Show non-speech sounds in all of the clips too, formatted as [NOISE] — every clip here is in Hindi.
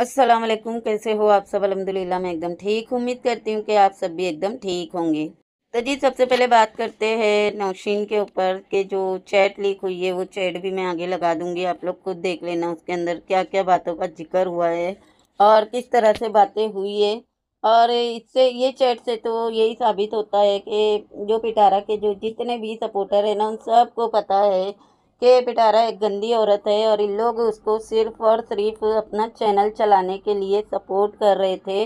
असलम कैसे हो आप सब अलहमदिल्ला मैं एकदम ठीक उम्मीद करती हूँ कि आप सब भी एकदम ठीक होंगे तो जी सबसे पहले बात करते हैं नौशीन के ऊपर कि जो चैट लीक हुई है वो चैट भी मैं आगे लगा दूंगी आप लोग खुद देख लेना उसके अंदर क्या क्या बातों का जिक्र हुआ है और किस तरह से बातें हुई है और इससे ये चैट से तो यही साबित होता है कि जो पिटारा के जो जितने भी सपोर्टर हैं ना उन सबको पता है के पिटारा एक गंदी औरत है और इन लोग उसको सिर्फ और सिर्फ अपना चैनल चलाने के लिए सपोर्ट कर रहे थे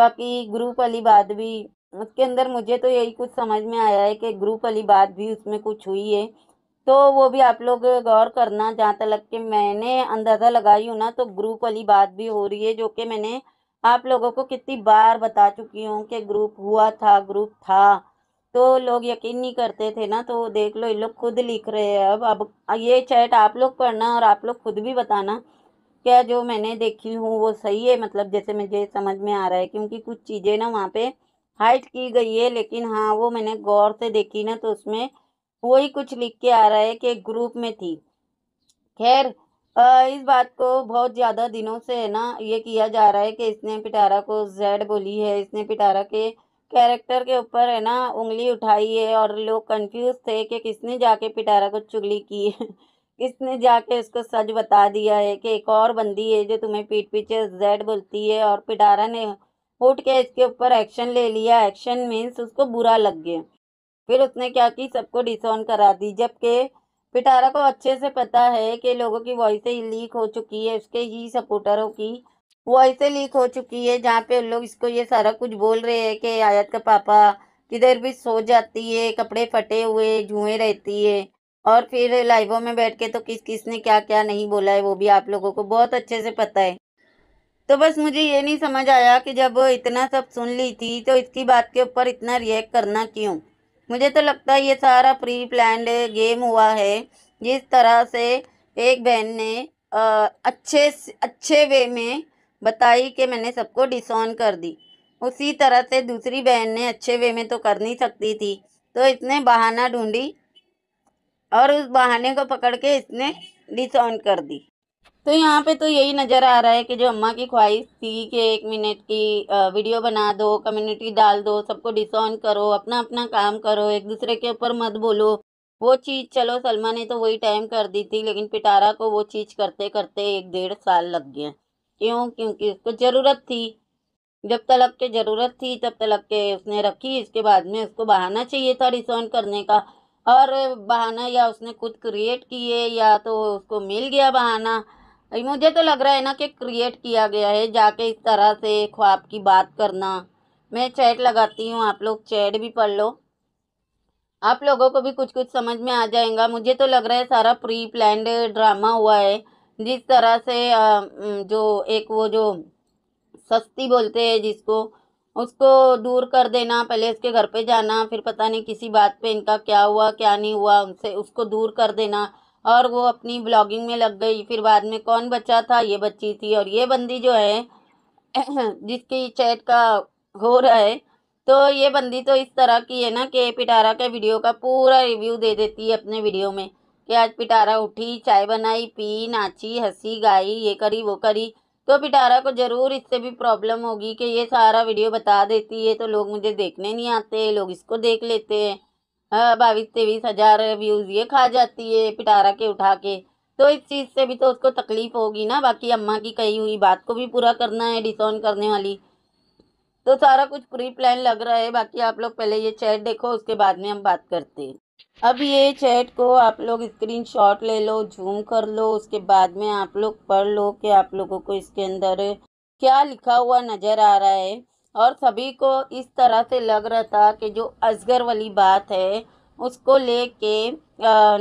बाकी ग्रुप अली बात भी उसके अंदर मुझे तो यही कुछ समझ में आया है कि ग्रुप अली बात भी उसमें कुछ हुई है तो वो भी आप लोग गौर करना जहाँ तक कि मैंने अंदाज़ा लगाई हूँ ना तो ग्रुप वाली बात भी हो रही है जो कि मैंने आप लोगों को कितनी बार बता चुकी हूँ कि ग्रुप हुआ था ग्रुप था तो लोग यकीन नहीं करते थे ना तो देख लो ये लोग खुद लिख रहे हैं अब अब ये चैट आप लोग पढ़ना और आप लोग खुद भी बताना क्या जो मैंने देखी हूँ वो सही है मतलब जैसे मुझे समझ में आ रहा है क्योंकि कुछ चीज़ें ना वहाँ पे हाइट की गई है लेकिन हाँ वो मैंने गौर से देखी ना तो उसमें वही कुछ लिख के आ रहा है कि ग्रुप में थी खैर इस बात को बहुत ज़्यादा दिनों से है ना ये किया जा रहा है कि इसने पिटारा को जेड बोली है इसने पिटारा के कैरेक्टर के ऊपर है ना उंगली उठाई है और लोग कंफ्यूज थे कि किसने जाके पिटारा को चुगली की है [LAUGHS] किसने जाके उसको सच बता दिया है कि एक और बंदी है जो तुम्हें पीठ पीछे जेड बोलती है और पिटारा ने उठ के इसके ऊपर एक्शन ले लिया एक्शन मीन्स उसको बुरा लग गया फिर उसने क्या की सबको डिसऑन करा दी जबकि पिटारा को अच्छे से पता है कि लोगों की वॉइसें लीक हो चुकी है उसके ही सपोर्टरों की वो ऐसे लीक हो चुकी है जहाँ पे लोग इसको ये सारा कुछ बोल रहे हैं कि आयत का पापा किधर भी सो जाती है कपड़े फटे हुए जुएँ रहती है और फिर लाइवों में बैठ के तो किस किस ने क्या क्या नहीं बोला है वो भी आप लोगों को बहुत अच्छे से पता है तो बस मुझे ये नहीं समझ आया कि जब इतना सब सुन ली थी तो इसकी बात के ऊपर इतना रिएक्ट करना क्यों मुझे तो लगता है ये सारा प्री प्लान गेम हुआ है जिस तरह से एक बहन ने आ, अच्छे अच्छे वे में बताई कि मैंने सबको डिसऑन कर दी उसी तरह से दूसरी बहन ने अच्छे वे में तो कर नहीं सकती थी तो इसने बहाना ढूंढी और उस बहाने को पकड़ के इसने डिसऑन कर दी तो यहाँ पे तो यही नज़र आ रहा है कि जो अम्मा की ख्वाहिश थी कि एक मिनट की वीडियो बना दो कम्युनिटी डाल दो सबको डिसऑन करो अपना अपना काम करो एक दूसरे के ऊपर मत बोलो वो चीज़ चलो सलमा ने तो वही टाइम कर दी थी लेकिन पिटारा को वो चीज़ करते करते एक डेढ़ साल लग गया क्यों क्योंकि उसको ज़रूरत थी जब तलब के ज़रूरत थी तब तलब के उसने रखी इसके बाद में उसको बहाना चाहिए था रिसोन करने का और बहाना या उसने खुद क्रिएट किए या तो उसको मिल गया बहाना मुझे तो लग रहा है ना कि क्रिएट किया गया है जाके इस तरह से ख्वाब की बात करना मैं चैट लगाती हूँ आप लोग चैट भी पढ़ लो आप लोगों को भी कुछ कुछ समझ में आ जाएगा मुझे तो लग रहा है सारा प्री प्लान ड्रामा हुआ है जिस तरह से जो एक वो जो सस्ती बोलते हैं जिसको उसको दूर कर देना पहले उसके घर पे जाना फिर पता नहीं किसी बात पे इनका क्या हुआ क्या नहीं हुआ उनसे उसको दूर कर देना और वो अपनी ब्लॉगिंग में लग गई फिर बाद में कौन बच्चा था ये बच्ची थी और ये बंदी जो है [CLEARS THROAT] जिसकी चैट का हो रहा है तो ये बंदी तो इस तरह की है ना कि पिटारा के वीडियो का पूरा रिव्यू दे देती है अपने वीडियो में कि आज पिटारा उठी चाय बनाई पी नाची हंसी गाई ये करी वो करी तो पिटारा को ज़रूर इससे भी प्रॉब्लम होगी कि ये सारा वीडियो बता देती है तो लोग मुझे देखने नहीं आते लोग इसको देख लेते हैं हाँ, बाईस तेईस हज़ार व्यूज़ ये खा जाती है पिटारा के उठा के तो इस चीज़ से भी तो उसको तकलीफ़ होगी ना बाकी अम्मा की कही हुई बात को भी पूरा करना है डिसऑन करने वाली तो सारा कुछ प्री प्लान लग रहा है बाकी आप लोग पहले ये चैट देखो उसके बाद में हम बात करते हैं अब ये चैट को आप लोग स्क्रीनशॉट ले लो जूम कर लो उसके बाद में आप लोग पढ़ लो कि आप लोगों को इसके अंदर क्या लिखा हुआ नज़र आ रहा है और सभी को इस तरह से लग रहा था कि जो असगर वाली बात है उसको ले के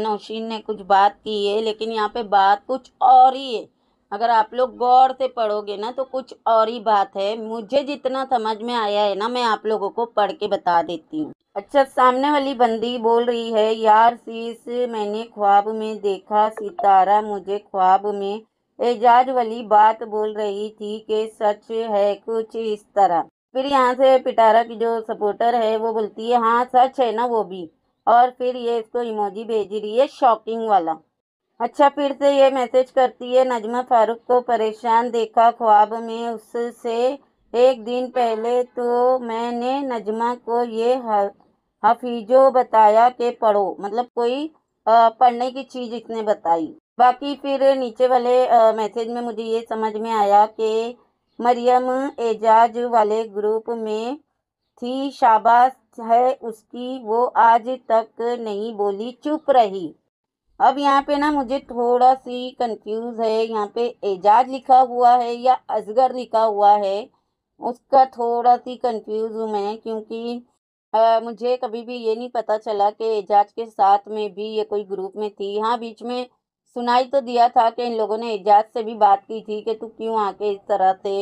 नौशीन ने कुछ बात की है लेकिन यहाँ पे बात कुछ और ही है अगर आप लोग गौर से पढ़ोगे ना तो कुछ और ही बात है मुझे जितना समझ में आया है ना मैं आप लोगों को पढ़ के बता देती हूँ अच्छा सामने वाली बंदी बोल रही है यार शीश मैंने ख्वाब में देखा सितारा मुझे ख्वाब में एजाज वाली बात बोल रही थी कि सच है कुछ इस तरह फिर यहाँ से पिटारा की जो सपोर्टर है वो बोलती है हाँ सच है ना वो भी और फिर ये इसको इमोजी भेज रही है शॉकिंग वाला अच्छा फिर से ये मैसेज करती है नजमा फारूक को परेशान देखा ख्वाब में उससे एक दिन पहले तो मैंने नजमा को ये हफीजो बताया कि पढ़ो मतलब कोई पढ़ने की चीज़ इसने बताई बाकी फिर नीचे वाले मैसेज में मुझे ये समझ में आया कि मरियम एजाज वाले ग्रुप में थी शाबाश है उसकी वो आज तक नहीं बोली चुप रही अब यहाँ पे ना मुझे थोड़ा सी कंफ्यूज है यहाँ पे एजाज लिखा हुआ है या असगर लिखा हुआ है उसका थोड़ा सी कंफ्यूज हूँ मैं क्योंकि आ, मुझे कभी भी ये नहीं पता चला कि एजाज के साथ में भी ये कोई ग्रुप में थी हाँ बीच में सुनाई तो दिया था कि इन लोगों ने एजाज से भी बात की थी कि तू क्यों आके इस तरह से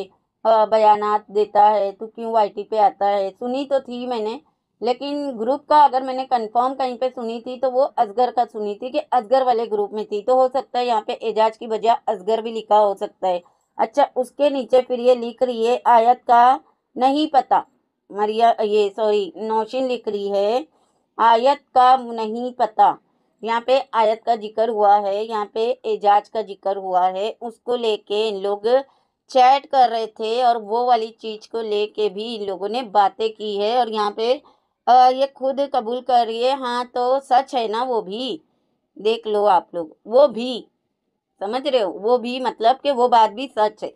बयान देता है तू क्यों वाई पे आता है सुनी तो थी मैंने लेकिन ग्रुप का अगर मैंने कंफर्म कहीं पे सुनी थी तो वो असगर का सुनी थी कि असगर वाले ग्रुप में थी तो हो सकता है यहाँ पे एजाज की बजाय असगर भी लिखा हो सकता है अच्छा उसके नीचे फिर ये लिख रही है आयत का नहीं पता मरिया ये सॉरी नौशिन लिख रही है आयत का नहीं पता यहाँ पे आयत का जिक्र हुआ है यहाँ पे एजाज का जिक्र हुआ है उसको लेके इन लोग चैट कर रहे थे और वो वाली चीज़ को लेके भी इन लोगों ने बातें की है और यहाँ पे ये खुद कबूल कर रही है हाँ तो सच है ना वो भी देख लो आप लोग वो भी समझ रहे हो वो भी मतलब कि वो बात भी सच है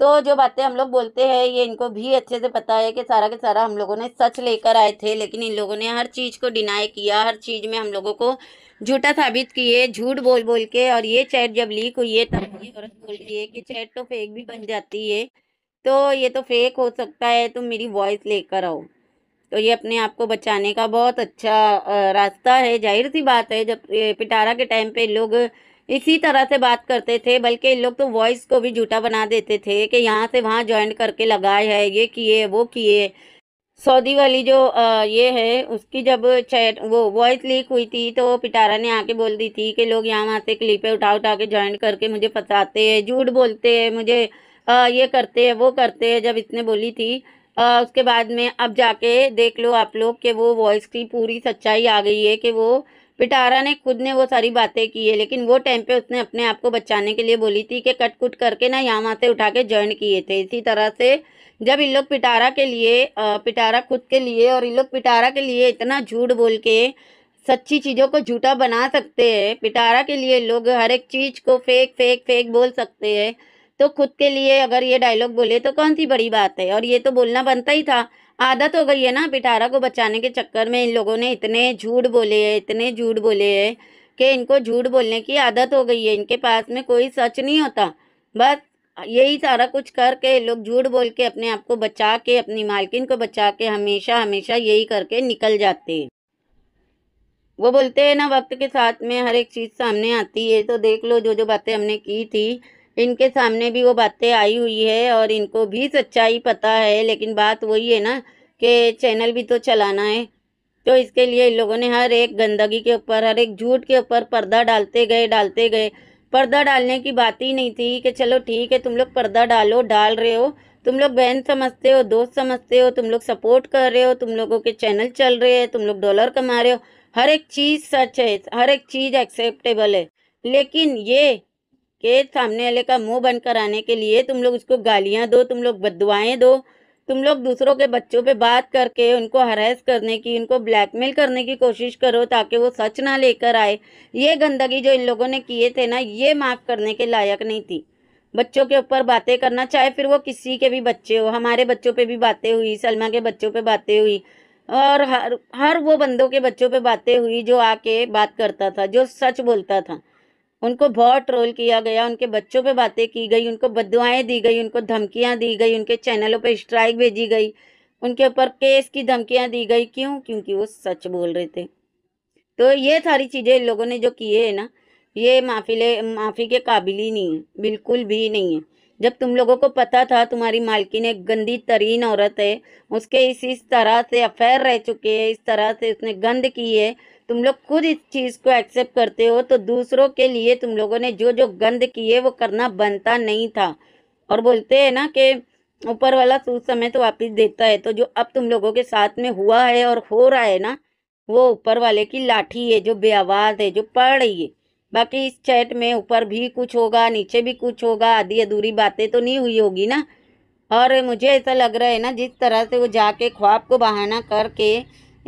तो जो बातें हम लोग बोलते हैं ये इनको भी अच्छे से पता है कि सारा के सारा हम लोगों ने सच लेकर आए थे लेकिन इन लोगों ने हर चीज़ को डिनाई किया हर चीज़ में हम लोगों को झूठा साबित किए झूठ बोल बोल के और ये चैट जब लीक हुई है तब ये औरत बोल रही है कि चैट तो फेक भी बन जाती है तो ये तो फेक हो सकता है तुम मेरी वॉइस लेकर आओ तो ये अपने आप को बचाने का बहुत अच्छा रास्ता है जाहिर सी बात है जब पिटारा के टाइम पे लोग इसी तरह से बात करते थे बल्कि इन लोग तो वॉइस को भी झूठा बना देते थे कि यहाँ से वहाँ ज्वाइन करके लगाए है ये किए वो किए सऊदी वाली जो ये है उसकी जब चैट वो वॉइस लीक हुई थी तो पिटारा ने आके बोल दी थी कि लोग यहाँ वहाँ से क्लिपें उठा उठा के ज्वाइन करके मुझे फंसाते हैं झूठ बोलते हैं मुझे ये करते हैं वो करते हैं जब इसने बोली थी आ, उसके बाद में अब जाके देख लो आप लोग कि वो वॉइस की पूरी सच्चाई आ गई है कि वो पिटारा ने खुद ने वो सारी बातें की है लेकिन वो टाइम पे उसने अपने आप को बचाने के लिए बोली थी कि कट कुट करके ना यहाँ वहाँ से उठा के ज्वाइन किए थे इसी तरह से जब इन लोग पिटारा के लिए पिटारा खुद के लिए और इन लोग पिटारा के लिए इतना झूठ बोल के सच्ची चीज़ों को झूठा बना सकते हैं पिटारा के लिए लोग हर एक चीज़ को फेक फेक फेक बोल सकते हैं तो खुद के लिए अगर ये डायलॉग बोले तो कौन सी बड़ी बात है और ये तो बोलना बनता ही था आदत हो गई है ना पिटारा को बचाने के चक्कर में इन लोगों ने इतने झूठ बोले हैं इतने झूठ बोले हैं कि इनको झूठ बोलने की आदत हो गई है इनके पास में कोई सच नहीं होता बस यही सारा कुछ करके लोग झूठ बोल के अपने आप को बचा के अपनी मालकिन को बचा के हमेशा हमेशा यही करके निकल जाते हैं वो बोलते हैं ना वक्त के साथ में हर एक चीज़ सामने आती है तो देख लो जो जो बातें हमने की थी इनके सामने भी वो बातें आई हुई है और इनको भी सच्चाई पता है लेकिन बात वही है ना कि चैनल भी तो चलाना है तो इसके लिए इन लोगों ने हर एक गंदगी के ऊपर हर एक झूठ के ऊपर पर्दा डालते गए डालते गए पर्दा डालने की बात ही नहीं थी कि चलो ठीक है तुम लोग पर्दा डालो डाल रहे हो तुम लोग बहन समझते हो दोस्त समझते हो तुम लोग सपोर्ट कर रहे हो तुम लोगों के चैनल चल रहे हैं तुम लोग डॉलर कमा रहे हो हर एक चीज़ सच है हर एक चीज़ एक्सेप्टेबल है लेकिन ये के सामने वाले का मुंह बंद कराने के लिए तुम लोग उसको गालियाँ दो तुम लोग बदवाएँ दो तुम लोग दूसरों के बच्चों पे बात करके उनको हरास करने की उनको ब्लैकमेल करने की कोशिश करो ताकि वो सच ना लेकर आए ये गंदगी जो इन लोगों ने किए थे ना ये माफ़ करने के लायक नहीं थी बच्चों के ऊपर बातें करना चाहे फिर वो किसी के भी बच्चे हो हमारे बच्चों पे भी बातें हुई सलमा के बच्चों पे बातें हुई और हर हर वो बंदों के बच्चों पे बातें हुई जो आके बात करता था जो सच बोलता था उनको बहुत ट्रोल किया गया उनके बच्चों पे बातें की गई उनको बदवाएँ दी गई उनको धमकियाँ दी गई उनके चैनलों पर स्ट्राइक भेजी गई उनके ऊपर केस की धमकियाँ दी गई क्यों क्योंकि वो सच बोल रहे थे तो ये सारी चीज़ें इन लोगों ने जो किए है ना ये ले माफ़ी के काबिल ही नहीं है बिल्कुल भी नहीं है जब तुम लोगों को पता था तुम्हारी मालकिन एक गंदी तरीन औरत है उसके इस इस तरह से अफेयर रह चुके हैं इस तरह से उसने गंद की है तुम लोग खुद इस चीज़ को एक्सेप्ट करते हो तो दूसरों के लिए तुम लोगों ने जो जो गंद किए वो करना बनता नहीं था और बोलते हैं ना कि ऊपर वाला सूच समय तो वापस देता है तो जो अब तुम लोगों के साथ में हुआ है और हो रहा है ना वो ऊपर वाले की लाठी है जो बेआवाज़ है जो पड़ रही है बाकी इस चैट में ऊपर भी कुछ होगा नीचे भी कुछ होगा आधी अधूरी बातें तो नहीं हुई होगी ना और मुझे ऐसा लग रहा है ना जिस तरह से वो जाके ख्वाब को बहाना करके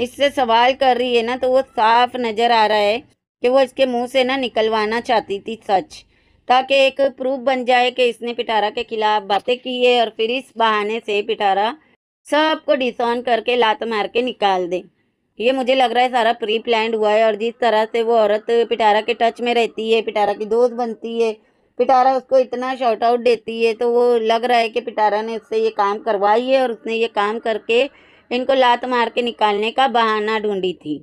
इससे सवाल कर रही है ना तो वो साफ नज़र आ रहा है कि वो इसके मुंह से ना निकलवाना चाहती थी सच ताकि एक प्रूफ बन जाए कि इसने पिटारा के खिलाफ बातें की है और फिर इस बहाने से पिटारा सबको डिसऑन करके लात मार के निकाल दे ये मुझे लग रहा है सारा प्री प्लान हुआ है और जिस तरह से वो औरत पिटारा के टच में रहती है पिटारा की दोस्त बनती है पिटारा उसको इतना शॉर्ट आउट देती है तो वो लग रहा है कि पिटारा ने उससे ये काम करवाई है और उसने ये काम करके इनको लात मार के निकालने का बहाना ढूंढी थी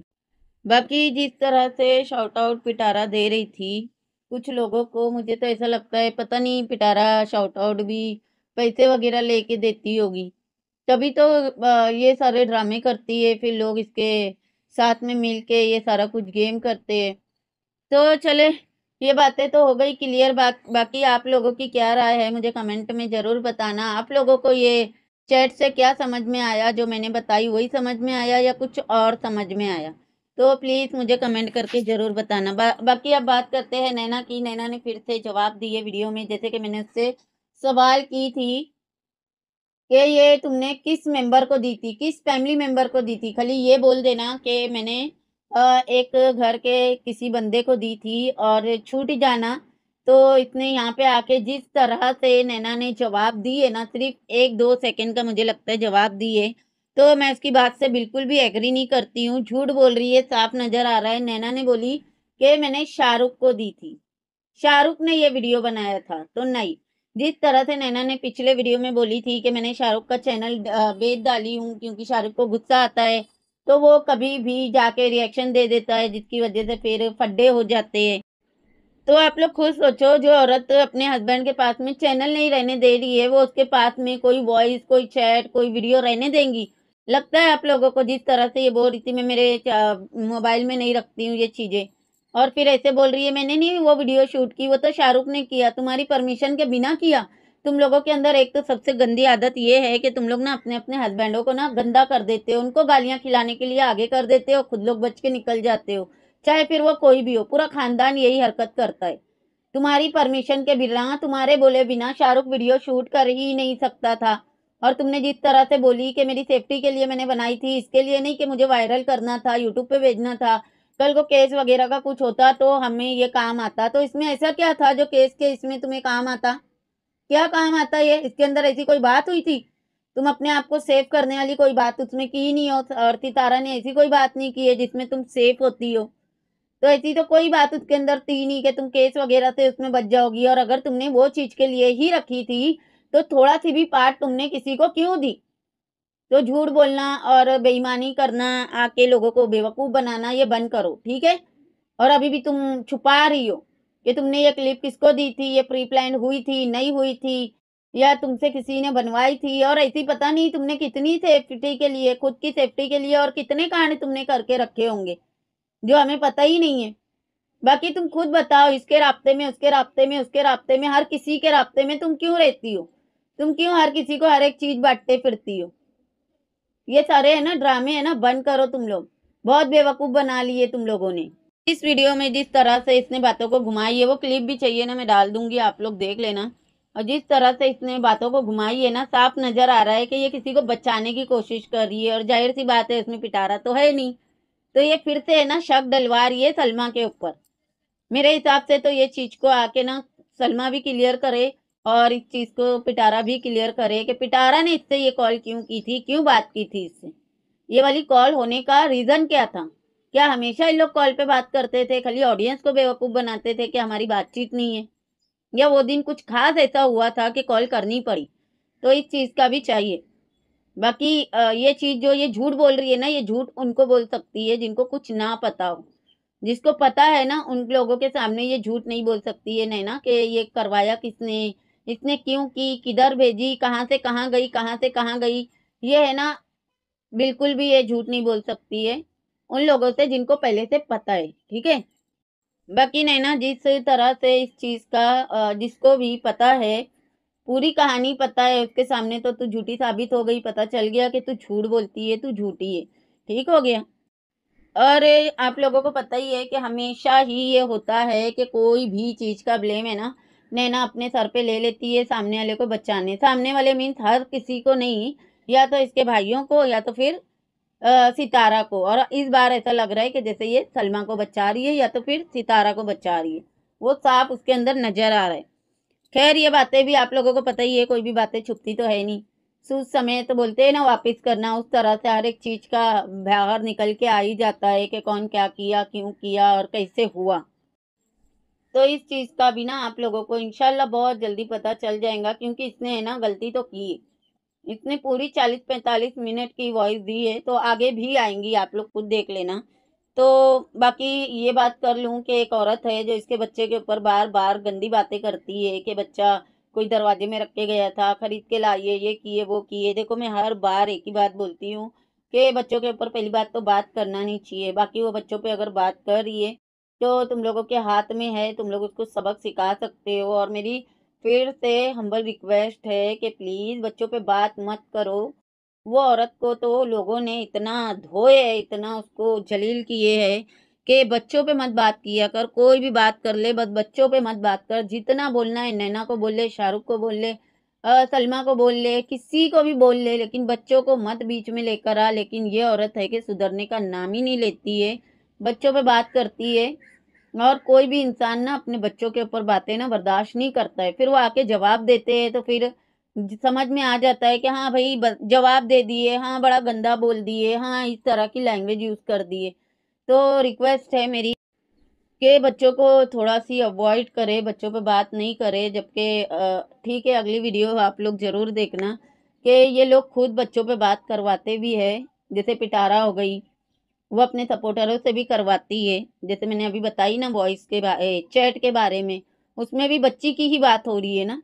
बाकी जिस तरह से शॉर्ट आउट पिटारा दे रही थी कुछ लोगों को मुझे तो ऐसा लगता है पता नहीं पिटारा शॉर्ट आउट भी पैसे वगैरह लेके देती होगी तभी तो ये सारे ड्रामे करती है फिर लोग इसके साथ में मिल के ये सारा कुछ गेम करते हैं तो चले ये बातें तो हो गई क्लियर बा, बाकी आप लोगों की क्या राय है मुझे कमेंट में ज़रूर बताना आप लोगों को ये चैट से क्या समझ में आया जो मैंने बताई वही समझ में आया या कुछ और समझ में आया तो प्लीज़ मुझे कमेंट करके ज़रूर बताना बा, बाकी अब बात करते हैं नैना की नैना ने फिर से जवाब दिए वीडियो में जैसे कि मैंने उससे सवाल की थी कि ये तुमने किस मेंबर को दी थी किस फैमिली मेंबर को दी थी खाली ये बोल देना कि मैंने एक घर के किसी बंदे को दी थी और छूट जाना तो इसने यहाँ पे आके जिस तरह से नैना ने जवाब दी है ना सिर्फ एक दो सेकंड का मुझे लगता है जवाब दिए तो मैं उसकी बात से बिल्कुल भी एग्री नहीं करती हूँ झूठ बोल रही है साफ नज़र आ रहा है नैना ने बोली कि मैंने शाहरुख को दी थी शाहरुख ने ये वीडियो बनाया था तो नहीं जिस तरह से नैना ने पिछले वीडियो में बोली थी कि मैंने शाहरुख का चैनल बेच डाली हूँ क्योंकि शाहरुख को गुस्सा आता है तो वो कभी भी जाके रिएक्शन दे देता है जिसकी वजह से फिर फड्डे हो जाते हैं तो आप लोग खुद सोचो जो औरत अपने हस्बैंड के पास में चैनल नहीं रहने दे रही है वो उसके पास में कोई वॉइस कोई चैट कोई वीडियो रहने देंगी लगता है आप लोगों को जिस तरह से ये बोल रही थी मैं मेरे मोबाइल में नहीं रखती हूँ ये चीज़ें और फिर ऐसे बोल रही है मैंने नहीं वो वीडियो शूट की वो तो शाहरुख ने किया तुम्हारी परमिशन के बिना किया तुम लोगों के अंदर एक तो सबसे गंदी आदत ये है कि तुम लोग ना अपने अपने हस्बैंडों को ना गंदा कर देते हो उनको गालियाँ खिलाने के लिए आगे कर देते हो खुद लोग बच के निकल जाते हो चाहे फिर वो कोई भी हो पूरा खानदान यही हरकत करता है तुम्हारी परमिशन के बिना तुम्हारे बोले बिना शाहरुख वीडियो शूट कर ही नहीं सकता था और तुमने जिस तरह से बोली कि मेरी सेफ्टी के लिए मैंने बनाई थी इसके लिए नहीं कि मुझे वायरल करना था यूट्यूब पे भेजना था कल को केस वगैरह का कुछ होता तो हमें ये काम आता तो इसमें ऐसा क्या था जो केस के इसमें तुम्हें काम आता क्या काम आता ये इसके अंदर ऐसी कोई बात हुई थी तुम अपने आप को सेफ करने वाली कोई बात उसमें की नहीं हो और तारा ने ऐसी कोई बात नहीं की है जिसमें तुम सेफ होती हो तो ऐसी तो कोई बात उसके अंदर थी नहीं कि तुम केस वगैरह से उसमें बच जाओगी और अगर तुमने वो चीज के लिए ही रखी थी तो थोड़ा सी भी पार्ट तुमने किसी को क्यों दी तो झूठ बोलना और बेईमानी करना आके लोगों को बेवकूफ़ बनाना ये बंद करो ठीक है और अभी भी तुम छुपा रही हो कि तुमने ये क्लिप किसको दी थी ये प्री प्लान हुई थी नहीं हुई थी या तुमसे किसी ने बनवाई थी और ऐसी पता नहीं तुमने कितनी सेफ्टी के लिए खुद की सेफ्टी के लिए और कितने कांड तुमने करके रखे होंगे जो हमें पता ही नहीं है बाकी तुम खुद बताओ इसके रास्ते में उसके रास्ते में उसके रास्ते में हर किसी के रास्ते में तुम क्यों रहती हो तुम क्यों हर किसी को हर एक चीज बांटते फिरती हो ये सारे है ना ड्रामे है ना बंद करो तुम लोग बहुत बेवकूफ़ बना लिए तुम लोगों ने इस वीडियो में जिस तरह से इसने बातों को घुमाई है वो क्लिप भी चाहिए ना मैं डाल दूंगी आप लोग देख लेना और जिस तरह से इसने बातों को घुमाई है ना साफ नज़र आ रहा है कि ये किसी को बचाने की कोशिश कर रही है और जाहिर सी बात है इसमें पिटारा तो है नहीं तो ये फिरते है ना शक डलवा रही है सलमा के ऊपर मेरे हिसाब से तो ये चीज को आके ना सलमा भी क्लियर करे और इस चीज को पिटारा भी क्लियर करे कि पिटारा ने इससे ये कॉल क्यों की थी क्यों बात की थी इससे ये वाली कॉल होने का रीजन क्या था क्या हमेशा इन लोग कॉल पे बात करते थे खाली ऑडियंस को बेवकूफ़ बनाते थे कि हमारी बातचीत नहीं है या वो दिन कुछ खास ऐसा हुआ था कि कॉल करनी पड़ी तो इस चीज़ का भी चाहिए बाकी ये चीज़ जो ये झूठ बोल रही है ना ये झूठ उनको बोल सकती है जिनको कुछ ना पता हो जिसको पता है ना उन लोगों के सामने ये झूठ नहीं बोल सकती है नैना कि ये करवाया किसने इसने क्यों की किधर भेजी कहाँ से कहाँ गई कहाँ से कहाँ गई ये है ना बिल्कुल भी ये झूठ नहीं बोल सकती है उन लोगों से जिनको पहले से पता है ठीक है बाकी नैना जिस तरह से इस चीज़ का जिसको भी पता है पूरी कहानी पता है उसके सामने तो तू झूठी साबित हो गई पता चल गया कि तू झूठ बोलती है तू झूठी है ठीक हो गया और आप लोगों को पता ही है कि हमेशा ही ये होता है कि कोई भी चीज़ का ब्लेम है ना नैना अपने सर पे ले लेती है सामने वाले को बचाने सामने वाले मीन्स हर किसी को नहीं या तो इसके भाइयों को या तो फिर आ, सितारा को और इस बार ऐसा लग रहा है कि जैसे ये सलमा को बचा रही है या तो फिर सितारा को बचा रही है वो साफ उसके अंदर नज़र आ रहा है खैर ये बातें भी आप लोगों को पता ही है कोई भी बातें छुपती तो है नहीं सूझ समय तो बोलते हैं ना वापस करना उस तरह से हर एक चीज़ का बाहर निकल के आ ही जाता है कि कौन क्या किया क्यों किया और कैसे हुआ तो इस चीज़ का भी ना आप लोगों को इनशाला बहुत जल्दी पता चल जाएगा क्योंकि इसने है ना गलती तो की इसने पूरी चालीस पैंतालीस मिनट की वॉइस दी है तो आगे भी आएंगी आप लोग खुद देख लेना तो बाकी ये बात कर लूँ कि एक औरत है जो इसके बच्चे के ऊपर बार बार गंदी बातें करती है कि बच्चा कोई दरवाजे में रख के गया था ख़रीद के लाइए ये किए वो किए देखो मैं हर बार एक ही बात बोलती हूँ कि बच्चों के ऊपर पहली बात तो बात करना नहीं चाहिए बाकी वो बच्चों पे अगर बात कर रही है तो तुम लोगों के हाथ में है तुम लोग उसको सबक सिखा सकते हो और मेरी फिर से हम्बल रिक्वेस्ट है कि प्लीज़ बच्चों पे बात मत करो वो औरत को तो लोगों ने इतना धोए है इतना उसको जलील किए है कि बच्चों पे मत बात किया कर कोई भी बात कर ले बस बच्चों पे मत बात कर जितना बोलना है नैना को बोल ले शाहरुख को बोल ले सलमा को बोल ले किसी को भी बोल ले लेकिन बच्चों को मत बीच में लेकर आ लेकिन ये औरत है कि सुधरने का नाम ही नहीं लेती है बच्चों पे बात करती है और कोई भी इंसान ना अपने बच्चों के ऊपर बातें ना बर्दाश्त नहीं करता है फिर वो आके जवाब देते हैं तो फिर समझ में आ जाता है कि हाँ भाई जवाब दे दिए हाँ बड़ा गंदा बोल दिए हाँ इस तरह की लैंग्वेज यूज़ कर दिए तो रिक्वेस्ट है मेरी के बच्चों को थोड़ा सी अवॉइड करें बच्चों पे बात नहीं करें जबकि ठीक है अगली वीडियो आप लोग ज़रूर देखना कि ये लोग खुद बच्चों पे बात करवाते भी है जैसे पिटारा हो गई वो अपने सपोर्टरों से भी करवाती है जैसे मैंने अभी बताई ना वॉइस के बारे चैट के बारे में उसमें भी बच्ची की ही बात हो रही है ना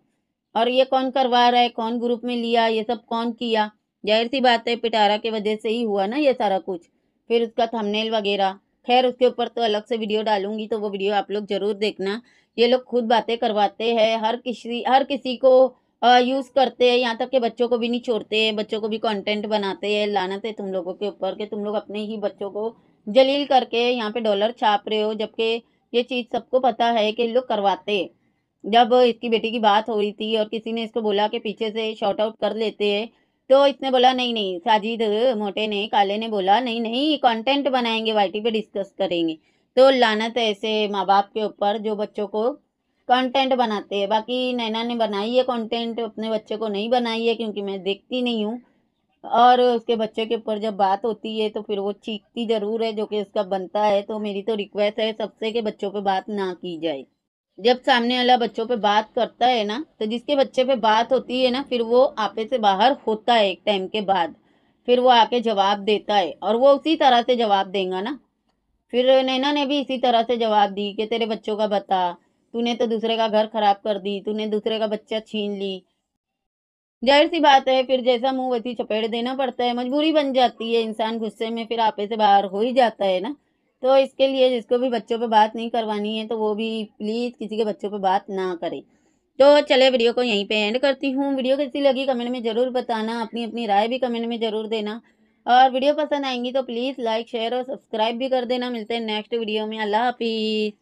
और ये कौन करवा रहा है कौन ग्रुप में लिया ये सब कौन किया जाहिर सी बात है पिटारा के वजह से ही हुआ ना ये सारा कुछ फिर उसका थंबनेल वगैरह खैर उसके ऊपर तो अलग से वीडियो डालूंगी तो वो वीडियो आप लोग ज़रूर देखना ये लोग खुद बातें करवाते हैं हर किसी हर किसी को यूज़ करते हैं यहाँ तक के बच्चों को भी नहीं छोड़ते हैं बच्चों को भी कंटेंट बनाते हैं लानत है तुम लोगों के ऊपर कि तुम लोग अपने ही बच्चों को जलील करके यहाँ पे डॉलर छाप रहे हो जबकि ये चीज़ सबको पता है कि लोग करवाते हैं जब इसकी बेटी की बात हो रही थी और किसी ने इसको बोला कि पीछे से शॉर्ट आउट कर लेते हैं तो इसने बोला नहीं नहीं साजिद मोटे ने काले ने बोला नहीं नहीं कंटेंट बनाएंगे टी पे डिस्कस करेंगे तो लानत है ऐसे माँ बाप के ऊपर जो बच्चों को कंटेंट बनाते हैं बाकी नैना ने बनाई है कंटेंट अपने बच्चे को नहीं बनाई है क्योंकि मैं देखती नहीं हूँ और उसके बच्चे के ऊपर जब बात होती है तो फिर वो चीखती ज़रूर है जो कि उसका बनता है तो मेरी तो रिक्वेस्ट है सबसे के बच्चों पे बात ना की जाए जब सामने वाला बच्चों पे बात करता है ना तो जिसके बच्चे पे बात होती है ना फिर वो आपे से बाहर होता है एक टाइम के बाद फिर वो आके जवाब देता है और वो उसी तरह से जवाब देगा ना फिर नैना ने भी इसी तरह से जवाब दी कि तेरे बच्चों का बता तूने तो दूसरे का घर खराब कर दी तूने दूसरे का बच्चा छीन ली जाहिर सी बात है फिर जैसा मुंह वैसी चपेट देना पड़ता है मजबूरी बन जाती है इंसान गुस्से में फिर आपे से बाहर हो ही जाता है ना तो इसके लिए जिसको भी बच्चों पे बात नहीं करवानी है तो वो भी प्लीज़ किसी के बच्चों पे बात ना करें तो चले वीडियो को यहीं पे एंड करती हूँ वीडियो कैसी लगी कमेंट में ज़रूर बताना अपनी अपनी राय भी कमेंट में ज़रूर देना और वीडियो पसंद आएंगी तो प्लीज़ लाइक शेयर और सब्सक्राइब भी कर देना मिलते हैं नेक्स्ट वीडियो में अल्लाह हाफिज़